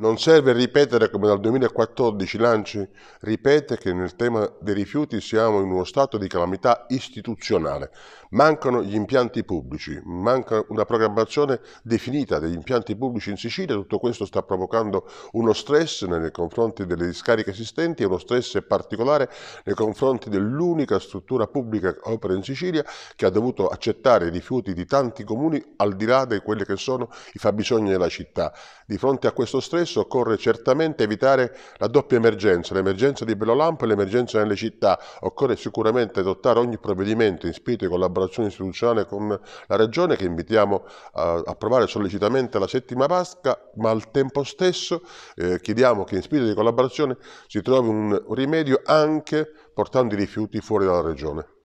Non serve ripetere come dal 2014 Lanci ripete che nel tema dei rifiuti siamo in uno stato di calamità istituzionale. Mancano gli impianti pubblici, manca una programmazione definita degli impianti pubblici in Sicilia, tutto questo sta provocando uno stress nei confronti delle discariche esistenti e uno stress particolare nei confronti dell'unica struttura pubblica che opera in Sicilia che ha dovuto accettare i rifiuti di tanti comuni al di là di quelli che sono i fabbisogni della città. Di fronte a questo stress stesso occorre certamente evitare la doppia emergenza, l'emergenza di Belolampo e l'emergenza nelle città. Occorre sicuramente adottare ogni provvedimento in spirito di collaborazione istituzionale con la Regione che invitiamo a approvare sollecitamente la settima Pasqua, ma al tempo stesso eh, chiediamo che in spirito di collaborazione si trovi un rimedio anche portando i rifiuti fuori dalla Regione.